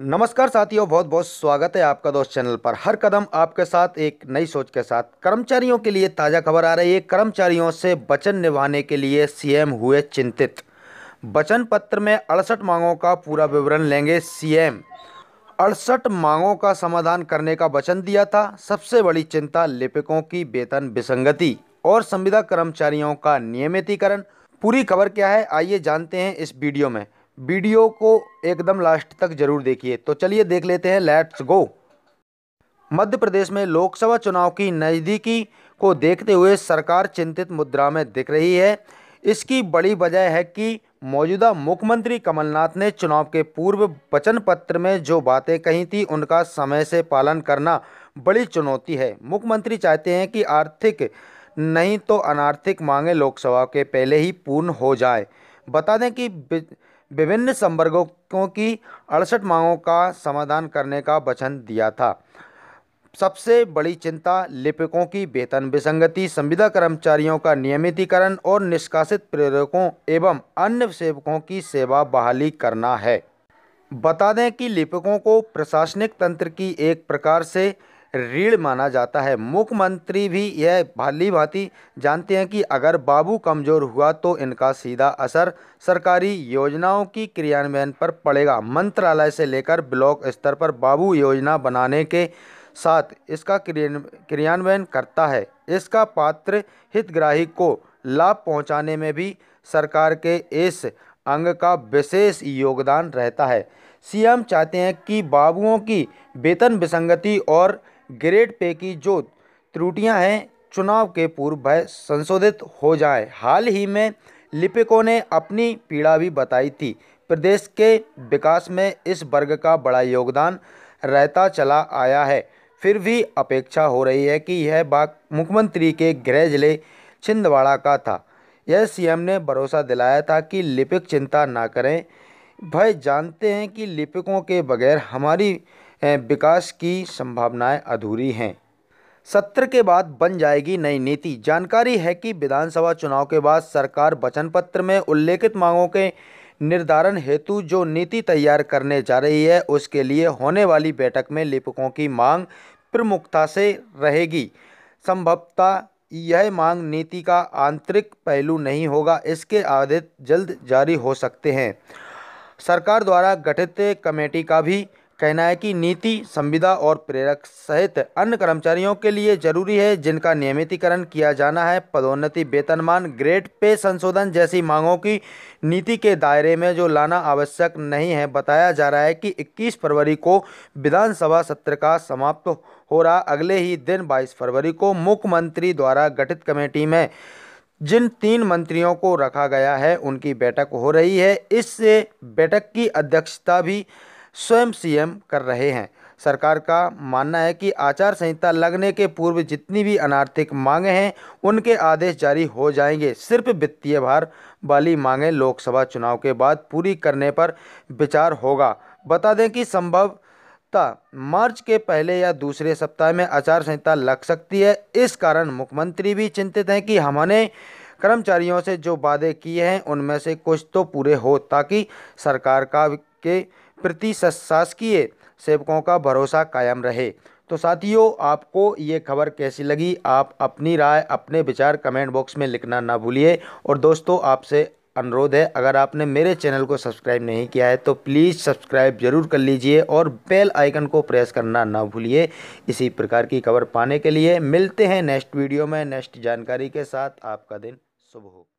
नमस्कार साथियों बहुत बहुत स्वागत है आपका दोस्त चैनल पर हर कदम आपके साथ एक नई सोच के साथ कर्मचारियों के लिए ताज़ा खबर आ रही है कर्मचारियों से वचन निभाने के लिए सीएम हुए चिंतित वचन पत्र में अड़सठ मांगों का पूरा विवरण लेंगे सीएम अड़सठ मांगों का समाधान करने का वचन दिया था सबसे बड़ी चिंता लिपिकों की वेतन विसंगति और संविदा कर्मचारियों का नियमितीकरण पूरी खबर क्या है आइए जानते हैं इस वीडियो में वीडियो को एकदम लास्ट तक जरूर देखिए तो चलिए देख लेते हैं लेट्स गो मध्य प्रदेश में लोकसभा चुनाव की नज़दीकी को देखते हुए सरकार चिंतित मुद्रा में दिख रही है इसकी बड़ी वजह है कि मौजूदा मुख्यमंत्री कमलनाथ ने चुनाव के पूर्व वचन पत्र में जो बातें कही थी उनका समय से पालन करना बड़ी चुनौती है मुख्यमंत्री चाहते हैं कि आर्थिक नहीं तो अनार्थिक मांगे लोकसभा के पहले ही पूर्ण हो जाए बता दें कि विभिन्न संवर्गों की अड़सठ मांगों का समाधान करने का वचन दिया था सबसे बड़ी चिंता लिपिकों की वेतन विसंगति संविदा कर्मचारियों का नियमितीकरण और निष्कासित प्रेरकों एवं अन्य सेवकों की सेवा बहाली करना है बता दें कि लिपिकों को प्रशासनिक तंत्र की एक प्रकार से रीढ़ माना जाता है मुख्यमंत्री भी यह भली भांति जानते हैं कि अगर बाबू कमज़ोर हुआ तो इनका सीधा असर सरकारी योजनाओं की क्रियान्वयन पर पड़ेगा मंत्रालय से लेकर ब्लॉक स्तर पर बाबू योजना बनाने के साथ इसका क्रियान्वयन करता है इसका पात्र हितग्राही को लाभ पहुंचाने में भी सरकार के इस अंग का विशेष योगदान रहता है सीएम चाहते हैं कि बाबुओं की वेतन विसंगति और ग्रेड पे की जो त्रुटियां हैं चुनाव के पूर्व भय संशोधित हो जाए हाल ही में लिपिकों ने अपनी पीड़ा भी बताई थी प्रदेश के विकास में इस वर्ग का बड़ा योगदान रहता चला आया है फिर भी अपेक्षा हो रही है कि यह बाग मुख्यमंत्री के गृह जिले छिंदवाड़ा का था यह सीएम ने भरोसा दिलाया था कि लिपिक चिंता ना करें भय जानते हैं कि लिपिकों के बगैर हमारी विकास की संभावनाएं अधूरी हैं सत्र के बाद बन जाएगी नई नीति जानकारी है कि विधानसभा चुनाव के बाद सरकार वचन पत्र में उल्लेखित मांगों के निर्धारण हेतु जो नीति तैयार करने जा रही है उसके लिए होने वाली बैठक में लिपकों की मांग प्रमुखता से रहेगी संभवतः यह मांग नीति का आंतरिक पहलू नहीं होगा इसके आदेश जल्द जारी हो सकते हैं सरकार द्वारा गठित कमेटी का भी कहना है कि नीति संविदा और प्रेरक सहित अन्य कर्मचारियों के लिए जरूरी है जिनका नियमितीकरण किया जाना है पदोन्नति वेतनमान ग्रेड पे संशोधन जैसी मांगों की नीति के दायरे में जो लाना आवश्यक नहीं है बताया जा रहा है कि 21 फरवरी को विधानसभा सत्र का समाप्त हो रहा अगले ही दिन 22 फरवरी को मुख्यमंत्री द्वारा गठित कमेटी में जिन तीन मंत्रियों को रखा गया है उनकी बैठक हो रही है इस बैठक की अध्यक्षता भी स्वयं सीएम कर रहे हैं सरकार का मानना है कि आचार संहिता लगने के पूर्व जितनी भी अनार्थिक मांगे हैं उनके आदेश जारी हो जाएंगे सिर्फ वित्तीय भार वाली मांगें लोकसभा चुनाव के बाद पूरी करने पर विचार होगा बता दें कि संभव मार्च के पहले या दूसरे सप्ताह में आचार संहिता लग सकती है इस कारण मुख्यमंत्री भी चिंतित हैं कि हमने कर्मचारियों से जो वादे किए हैं उनमें से कुछ तो पूरे हो ताकि सरकार का के प्रति शासकीय सेवकों का भरोसा कायम रहे तो साथियों आपको ये खबर कैसी लगी आप अपनी राय अपने विचार कमेंट बॉक्स में लिखना ना भूलिए और दोस्तों आपसे अनुरोध है अगर आपने मेरे चैनल को सब्सक्राइब नहीं किया है तो प्लीज़ सब्सक्राइब जरूर कर लीजिए और बेल आइकन को प्रेस करना ना भूलिए इसी प्रकार की खबर पाने के लिए मिलते हैं नेक्स्ट वीडियो में नेक्स्ट जानकारी के साथ आपका दिन शुभ हो